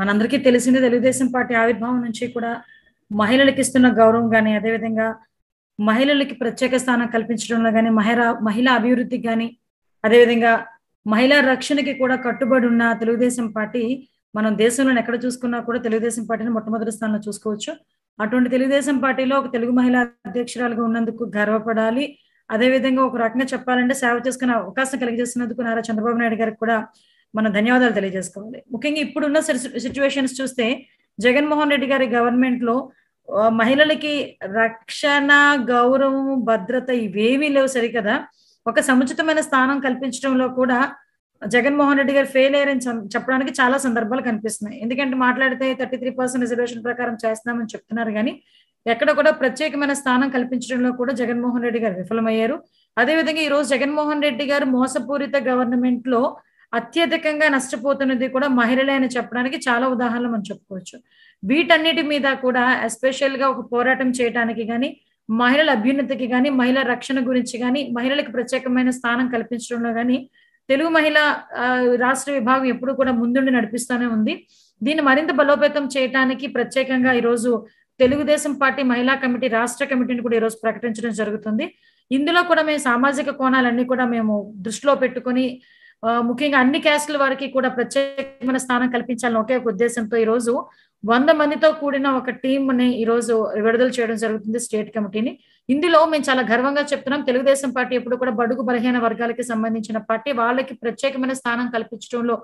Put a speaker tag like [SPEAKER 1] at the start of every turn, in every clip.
[SPEAKER 1] మనందరికీ తెలిసింది తెలుగుదేశం పార్టీ ఆవిర్భావం నుంచి కూడా మహిళలకు ఇస్తున్న గౌరవం కానీ అదేవిధంగా మహిళలకి ప్రత్యేక స్థానం కల్పించడంలో కానీ మహిళ మహిళా అభివృద్ధికి కానీ అదేవిధంగా మహిళా రక్షణకి కూడా కట్టుబడి ఉన్న తెలుగుదేశం పార్టీ మనం దేశంలో ఎక్కడ చూసుకున్నా కూడా తెలుగుదేశం పార్టీని మొట్టమొదటి స్థానంలో చూసుకోవచ్చు అటువంటి తెలుగుదేశం పార్టీలో ఒక తెలుగు మహిళా అధ్యక్షురాలుగా ఉన్నందుకు గర్వపడాలి అదేవిధంగా ఒక రకంగా చెప్పాలంటే సేవ చేసుకునే అవకాశం కలిగజేసినందుకు నారా చంద్రబాబు నాయుడు గారికి కూడా మనం ధన్యవాదాలు తెలియజేసుకోవాలి ముఖ్యంగా ఇప్పుడున్న సిచ్యువేషన్స్ చూస్తే జగన్మోహన్ రెడ్డి గారి గవర్నమెంట్ లో మహిళలకి రక్షణ గౌరవం భద్రత ఇవేమీ లేవు సరికదా ఒక సముచితమైన స్థానం కల్పించడంలో కూడా జగన్మోహన్ రెడ్డి గారు ఫెయిల్ అయ్యారని చెప్పడానికి చాలా సందర్భాలు కనిపిస్తున్నాయి ఎందుకంటే మాట్లాడితే థర్టీ త్రీ పర్సెంట్ రిజర్వేషన్ ప్రకారం చేస్తున్నామని చెప్తున్నారు కానీ ఎక్కడ కూడా ప్రత్యేకమైన స్థానం కల్పించడంలో కూడా జగన్మోహన్ రెడ్డి గారు విఫలమయ్యారు అదేవిధంగా ఈ రోజు జగన్మోహన్ రెడ్డి గారు మోసపూరిత గవర్నమెంట్ లో అత్యధికంగా నష్టపోతున్నది కూడా మహిళలే అని చెప్పడానికి చాలా ఉదాహరణలు మనం చెప్పుకోవచ్చు వీటన్నిటి మీద కూడా ఎస్పెషల్ గా ఒక పోరాటం చేయడానికి కానీ మహిళల అభ్యున్నతికి కానీ మహిళల రక్షణ గురించి కానీ మహిళలకు ప్రత్యేకమైన స్థానం కల్పించడంలో కానీ తెలుగు మహిళ రాష్ట్ర విభాగం ఎప్పుడు కూడా ముందుండి నడిపిస్తూనే ఉంది దీన్ని మరింత బలోపేతం చేయడానికి ప్రత్యేకంగా ఈరోజు తెలుగుదేశం పార్టీ మహిళా కమిటీ రాష్ట్ర కమిటీని కూడా ఈరోజు ప్రకటించడం జరుగుతుంది ఇందులో కూడా మేము సామాజిక కోణాలన్నీ కూడా మేము దృష్టిలో పెట్టుకొని ముఖ్యంగా అన్ని క్యాస్టుల వారికి కూడా ప్రత్యేకమైన స్థానం కల్పించాలని ఒకే ఒక ఉద్దేశంతో ఈ రోజు వంద మందితో కూడిన ఒక టీమ్ ని ఈ రోజు విడుదల చేయడం జరుగుతుంది స్టేట్ కమిటీని ఇందులో మేము చాలా గర్వంగా చెప్తున్నాం తెలుగుదేశం పార్టీ ఎప్పుడు కూడా బడుగు బలహీన వర్గాలకి సంబంధించిన పార్టీ వాళ్ళకి ప్రత్యేకమైన స్థానం కల్పించడంలో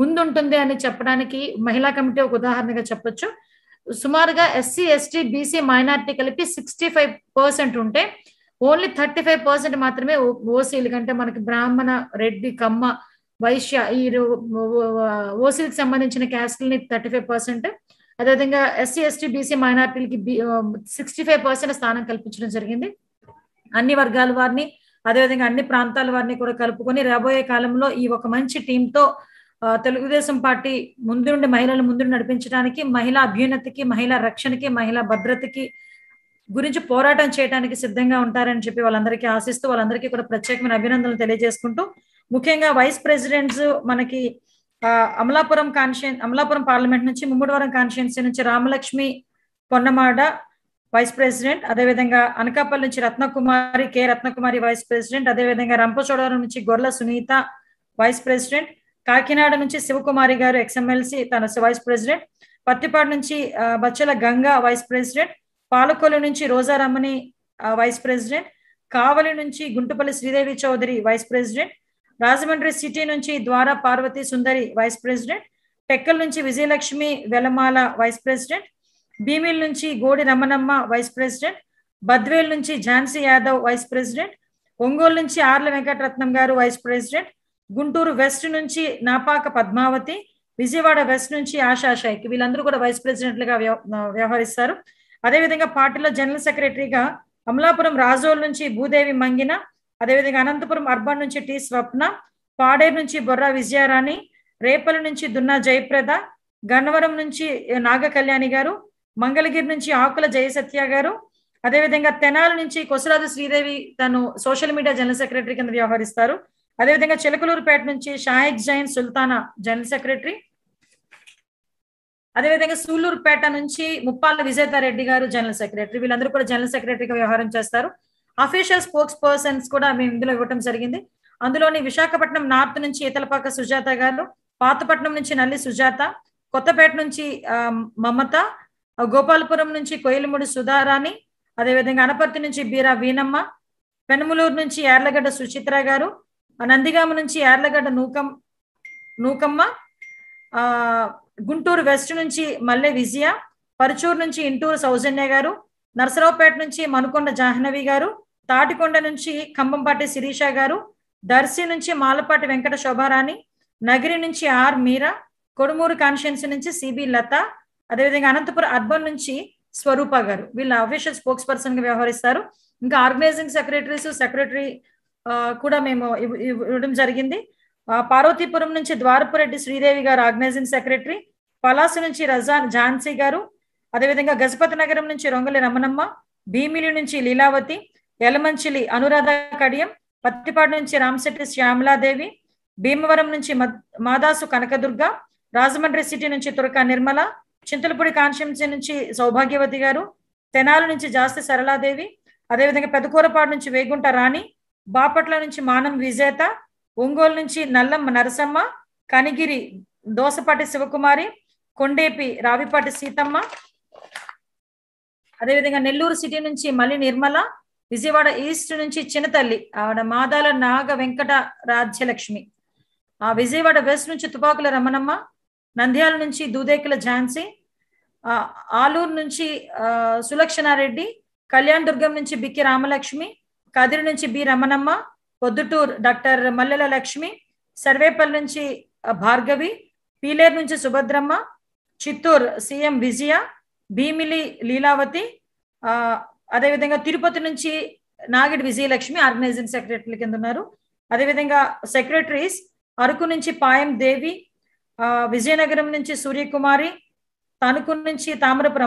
[SPEAKER 1] ముందుంటుంది అని చెప్పడానికి మహిళా కమిటీ ఒక ఉదాహరణగా చెప్పొచ్చు సుమారుగా ఎస్సీ ఎస్టీ బీసీ మైనార్టీ కలిపి సిక్స్టీ ఫైవ్ పర్సెంట్ ఉంటే ఓన్లీ థర్టీ ఫైవ్ పర్సెంట్ మాత్రమే ఓసీలు కంటే మనకి బ్రాహ్మణ రెడ్డి కమ్మ వైశ్య ఈ ఓసీలకు సంబంధించిన ని థర్టీ ఫైవ్ పర్సెంట్ అదేవిధంగా ఎస్సీ ఎస్టీ బీసీ మైనార్టీలకి సిక్స్టీ ఫైవ్ పర్సెంట్ స్థానం కల్పించడం జరిగింది అన్ని వర్గాల వారిని అదేవిధంగా అన్ని ప్రాంతాల వారిని కూడా కలుపుకొని రాబోయే కాలంలో ఈ ఒక మంచి టీంతో తెలుగుదేశం పార్టీ ముందు నుండి మహిళలు ముందు నడిపించడానికి మహిళా అభ్యున్నతికి మహిళా రక్షణకి మహిళా భద్రతకి గురించి పోరాటం చేయడానికి సిద్ధంగా ఉంటారని చెప్పి వాళ్ళందరికీ ఆశిస్తూ వాళ్ళందరికీ కూడా ప్రత్యేకమైన అభినందనలు తెలియజేసుకుంటూ ముఖ్యంగా వైస్ ప్రెసిడెంట్స్ మనకి అమలాపురం కాన్షియన్ అమలాపురం పార్లమెంట్ నుంచి ముమ్మడివరం కాన్షియన్సీ నుంచి రామలక్ష్మి పొన్నమాడ వైస్ ప్రెసిడెంట్ అదేవిధంగా అనకాపల్లి నుంచి Ratnakumari K Ratnakumari vice president అదేవిధంగా రంపచోడవరం నుంచి గొర్ల సునీత వైస్ ప్రెసిడెంట్ కాకినాడ నుంచి శివకుమారి గారు ఎక్స్ఎమ్మెల్సీ తన వైస్ ప్రెసిడెంట్ పత్తిపాడు నుంచి బచ్చల గంగా వైస్ ప్రెసిడెంట్ పాలకొల్లు నుంచి రమణి వైస్ ప్రెసిడెంట్ కావలి నుంచి Guntupalli Sridevi Chowdary vice president Rajahmundry city నుంచి ద్వారా పార్వతి సుందరి వైస్ ప్రెసిడెంట్ టెక్కల్ నుంచి విజయలక్ష్మి వెలమాల వైస్ ప్రెసిడెంట్ భీమిల్ నుంచి గోడి రమణమ్మ వైస్ ప్రెసిడెంట్ బద్వేల్ నుంచి ఝాన్సీ యాదవ్ వైస్ ప్రెసిడెంట్ ఒంగోలు నుంచి ఆర్ల వెంకటరత్నం గారు వైస్ ప్రెసిడెంట్ గుంటూరు వెస్ట్ నుంచి నాపాక పద్మావతి విజయవాడ వెస్ట్ నుంచి ఆశా షైక్ వీళ్ళందరూ కూడా వైస్ ప్రెసిడెంట్లుగా వ్యవహరిస్తారు అదేవిధంగా పార్టీలో జనరల్ సెక్రటరీగా అమలాపురం రాజోల్ నుంచి భూదేవి మంగిన అదేవిధంగా అనంతపురం అర్బన్ నుంచి టి స్వప్న పాడేరు నుంచి బొర్రా విజయారాణి రేపల నుంచి దున్నా జయప్రద గన్నవరం నుంచి నాగ కళ్యాణి గారు మంగళగిరి నుంచి ఆకుల జయసత్య గారు అదేవిధంగా తెనాల నుంచి కొసరాజు శ్రీదేవి తను సోషల్ మీడియా జనరల్ సెక్రటరీ కింద వ్యవహరిస్తారు అదేవిధంగా చిలకలూరుపేట నుంచి షాహిక్ జైన్ సుల్తానా జనరల్ సెక్రటరీ అదేవిధంగా సూళ్లూరుపేట నుంచి ముప్పాళ్ళ విజేతారెడ్డి గారు జనరల్ సెక్రటరీ వీళ్ళందరూ కూడా జనరల్ సెక్రటరీగా వ్యవహారం చేస్తారు అఫీషియల్ స్పోక్స్ పర్సన్స్ కూడా మేము ఇందులో ఇవ్వటం జరిగింది అందులోని విశాఖపట్నం నార్త్ నుంచి ఈతలపాక సుజాత గారు పాతపట్నం నుంచి నల్లి సుజాత కొత్తపేట నుంచి మమత గోపాలపురం నుంచి కోయిలమూడి సుధారాణి అదేవిధంగా అనపర్తి నుంచి బీరా వీనమ్మ పెనమలూరు నుంచి యార్లగడ్డ సుచిత్ర గారు నందిగామ నుంచి యార్లగడ్డ నూకం నూకమ్మ గుంటూరు వెస్ట్ నుంచి మల్లె విజయ పరుచూరు నుంచి ఇంటూరు సౌజన్య గారు నర్సరావుపేట నుంచి మనుకొండ జాహ్నవి గారు తాటికొండ నుంచి ఖమ్మంపాటి శిరీష గారు దర్శి నుంచి మాలపాటి వెంకట శోభారాణి నగిరి నుంచి ఆర్ మీరా కొడుమూరు కాన్షియన్స్ నుంచి సిబి లత అదేవిధంగా అనంతపురం అర్బన్ నుంచి స్వరూప గారు వీళ్ళ అఫీషియల్ స్పోక్స్ పర్సన్ గా వ్యవహరిస్తారు ఇంకా ఆర్గనైజింగ్ సెక్రటరీస్ సెక్రటరీ కూడా మేము ఇవ్వడం జరిగింది పార్వతీపురం నుంచి ద్వారపురెడ్డి శ్రీదేవి గారు ఆర్గనైజింగ్ సెక్రటరీ పలాసు నుంచి రజాన్ ఝాన్సీ గారు అదేవిధంగా గజపతి నగరం నుంచి రొంగలి రమణమ్మ భీమిలి నుంచి లీలావతి ఎలమంచిలి అనురాధ కడియం పత్తిపాడు నుంచి రామశెట్టి శ్యామలాదేవి భీమవరం నుంచి మాదాసు కనకదుర్గ రాజమండ్రి సిటీ నుంచి తురకా నిర్మల చింతలపూడి కాన్స్టిట్యున్సీ నుంచి సౌభాగ్యవతి గారు తెనాలి నుంచి జాస్తి సరళాదేవి అదేవిధంగా పెదకూరపాడు నుంచి వేగుంట రాణి బాపట్ల నుంచి మానం విజేత ఒంగోలు నుంచి నల్లమ్మ నరసమ్మ కనిగిరి దోసపాటి శివకుమారి కొండేపి రావిపాటి సీతమ్మ అదేవిధంగా నెల్లూరు సిటీ నుంచి మల్లి నిర్మల విజయవాడ ఈస్ట్ నుంచి చిన్నతల్లి ఆవిడ మాదాల నాగ వెంకట రాజ్యలక్ష్మి ఆ విజయవాడ వెస్ట్ నుంచి తుపాకుల రమణమ్మ నంద్యాల నుంచి దూదేకుల ఝాన్సీ ఆలూరు నుంచి సులక్షణారెడ్డి కళ్యాణ్ దుర్గం నుంచి బిక్కి రామలక్ష్మి కదిరి నుంచి బి రమణమ్మ పొద్దుటూరు డాక్టర్ మల్లెల లక్ష్మి సర్వేపల్లి నుంచి భార్గవి పీలేరు నుంచి సుభద్రమ్మ చిత్తూరు సీఎం విజయ భీమిలి లీలావతి అదేవిధంగా తిరుపతి నుంచి నాగిడి విజయలక్ష్మి ఆర్గనైజింగ్ సెక్రటరీ కింద ఉన్నారు అదేవిధంగా సెక్రటరీస్ అరకు నుంచి పాయం దేవి విజయనగరం నుంచి సూర్యకుమారి తణుకు నుంచి తామరపు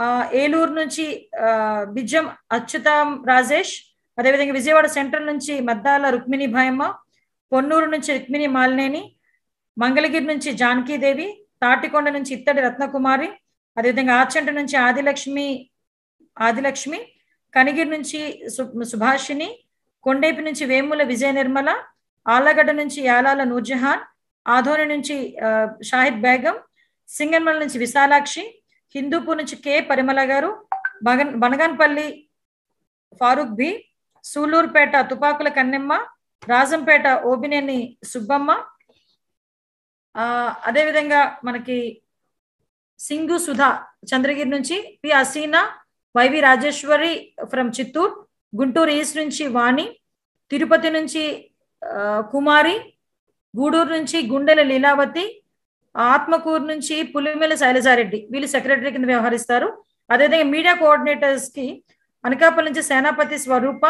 [SPEAKER 1] ఆ ఏలూరు నుంచి బిజ్జం అచ్యుతం రాజేష్ అదేవిధంగా విజయవాడ సెంటర్ నుంచి మద్దాల రుక్మిణి భాయమ్మ పొన్నూరు నుంచి రుక్మిణి మాలినేని మంగళగిరి నుంచి జానకీదేవి తాటికొండ నుంచి ఇత్తడి రత్నకుమారి అదేవిధంగా ఆచంట నుంచి ఆదిలక్ష్మి ఆదిలక్ష్మి కనిగిరి నుంచి సుభాషిని కొండేపి నుంచి వేముల విజయ నిర్మల ఆలగడ్డ నుంచి యాలాల నూర్జహాన్ ఆధోని నుంచి షాహిద్ బేగం సింగన్మల నుంచి విశాలాక్షి హిందూపూర్ నుంచి కె పరిమల గారు బగన్ బనగాన్పల్లి ఫారూక్ బి సూలూరుపేట తుపాకుల కన్నెమ్మ రాజంపేట ఓబినేని సుబ్బమ్మ అదేవిధంగా మనకి సింగు సుధా చంద్రగిరి నుంచి P Haseena YV Rajeswari from Chittoor Guntur east నుంచి వాణి తిరుపతి నుంచి కుమారి గూడూరు నుంచి గుండెల లీలావతి ఆత్మకూరు నుంచి పులిమెల శైలజారెడ్డి వీళ్ళు సెక్రటరీ కింద వ్యవహరిస్తారు అదేవిధంగా మీడియా కోఆర్డినేటర్స్ కి అనకాపల్లి నుంచి సేనాపతి స్వరూప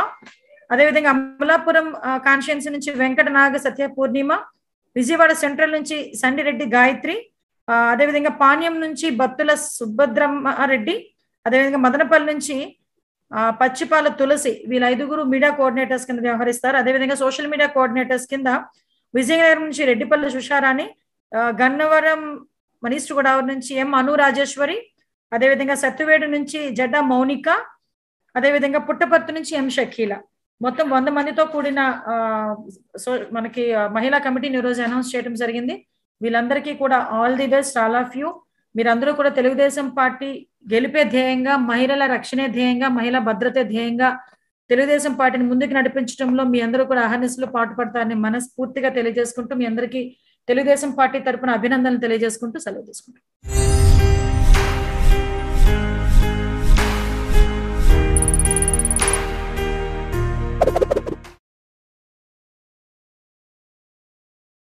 [SPEAKER 1] అదేవిధంగా అమలాపురం కాన్షియన్సీ నుంచి వెంకట నాగ సత్య పూర్ణిమ విజయవాడ సెంట్రల్ నుంచి సండిరెడ్డి గాయత్రి అదేవిధంగా పాణ్యం నుంచి బత్తుల సుభద్రమ్మారెడ్డి అదేవిధంగా మదనపల్లి నుంచి పచ్చిపాల తులసి వీళ్ళ ఐదుగురు మీడియా కోఆర్డినేటర్స్ కింద వ్యవహరిస్తారు అదేవిధంగా సోషల్ మీడియా కోఆర్డినేటర్స్ కింద విజయనగరం నుంచి రెడ్డిపల్లి సుషారాణి గన్నవరం మనీష్ గోదావరి నుంచి ఎం అను రాజేశ్వరి అదేవిధంగా సత్తువేడు నుంచి జడ్డ మౌనిక అదేవిధంగా పుట్టపర్తి నుంచి ఎం షకీల మొత్తం వంద మందితో కూడిన సో మనకి మహిళా కమిటీని ఈరోజు అనౌన్స్ చేయడం జరిగింది వీళ్ళందరికీ కూడా all the best all of you మీరందరూ కూడా తెలుగుదేశం పార్టీ గెలిపే ధ్యేయంగా మహిళల రక్షణే ధ్యేయంగా మహిళా భద్రతే ధ్యేయంగా తెలుగుదేశం పార్టీని ముందుకు నడిపించడంలో మీ అందరూ కూడా అహర్నిశలు పాటుపడతారని మనస్ఫూర్తిగా తెలియజేసుకుంటూ మీ అందరికీ తెలుగుదేశం పార్టీ తరఫున అభినందనలు తెలియజేసుకుంటూ సెలవు తీసుకుంటాం